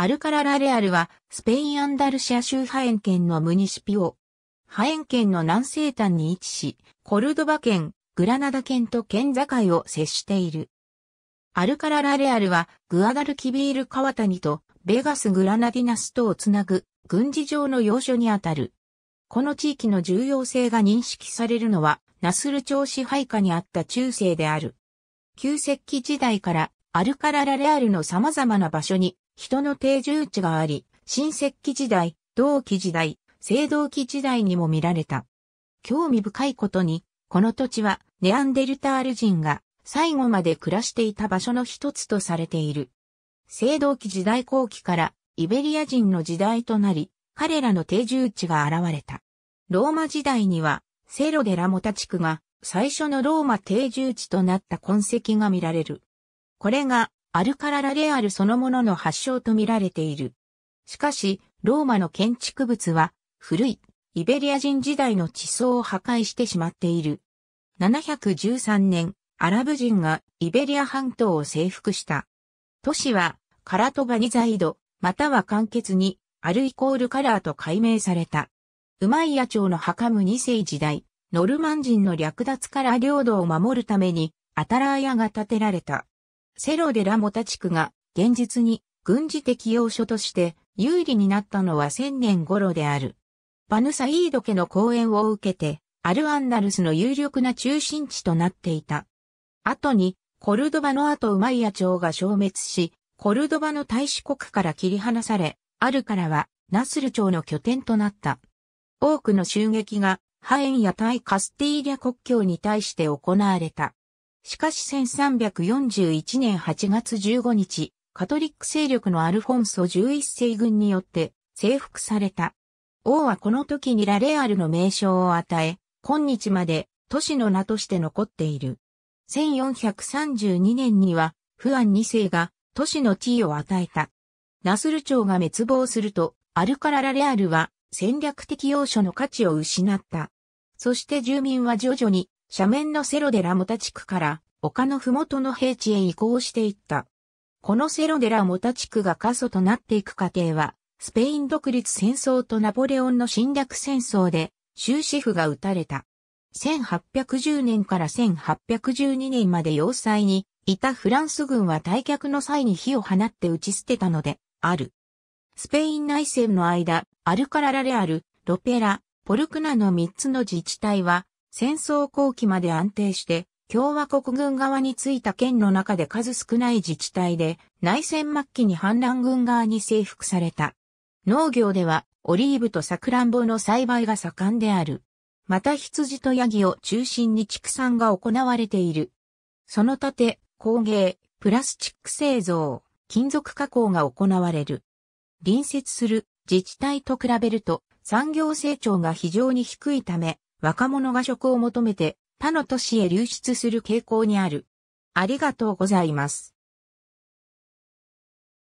アルカララレアルは、スペインアンダルシア州ハエン県のムニシピオ。ハエン県の南西端に位置し、コルドバ県、グラナダ県と県境を接している。アルカララレアルは、グアダルキビール川谷と、ベガスグラナディナスとをつなぐ、軍事上の要所にあたる。この地域の重要性が認識されるのは、ナスル朝支配下にあった中世である。旧石器時代から、アルカララレアルの様々な場所に人の定住地があり、新石器時代、同期時代、青銅器時代にも見られた。興味深いことに、この土地はネアンデルタール人が最後まで暮らしていた場所の一つとされている。青銅器時代後期からイベリア人の時代となり、彼らの定住地が現れた。ローマ時代には、セロデラモタ地区が最初のローマ定住地となった痕跡が見られる。これがアルカララレアルそのものの発祥と見られている。しかし、ローマの建築物は、古い、イベリア人時代の地層を破壊してしまっている。713年、アラブ人がイベリア半島を征服した。都市は、カラトバニザイド、または簡潔に、アルイコールカラーと改名された。ウマイヤ朝のハカム2世時代、ノルマン人の略奪から領土を守るために、アタラーヤが建てられた。セロデラモタ地区が現実に軍事的要所として有利になったのは1000年頃である。バヌサイード家の講演を受けて、アルアンダルスの有力な中心地となっていた。後に、コルドバの後ウマイア朝が消滅し、コルドバの大使国から切り離され、アルからはナスル朝の拠点となった。多くの襲撃がハエンや対カスティーリャ国境に対して行われた。しかし1341年8月15日、カトリック勢力のアルフォンソ11世軍によって征服された。王はこの時にラレアルの名称を与え、今日まで都市の名として残っている。1432年には、フアン2世が都市の地位を与えた。ナスル朝が滅亡すると、アルカララレアルは戦略的要所の価値を失った。そして住民は徐々に斜面のセロデラモタ地区から丘の麓の平地へ移行していった。このセロデラモタ地区が過疎となっていく過程は、スペイン独立戦争とナポレオンの侵略戦争で終止符が打たれた。1810年から1812年まで要塞にいたフランス軍は退却の際に火を放って打ち捨てたので、ある。スペイン内戦の間、アルカララレアル、ロペラ、ポルクナの3つの自治体は戦争後期まで安定して、共和国軍側についた県の中で数少ない自治体で、内戦末期に反乱軍側に征服された。農業では、オリーブとサクランボの栽培が盛んである。また羊とヤギを中心に畜産が行われている。そのたて、工芸、プラスチック製造、金属加工が行われる。隣接する自治体と比べると産業成長が非常に低いため、若者が職を求めて他の都市へ流出する傾向にある。ありがとうございます。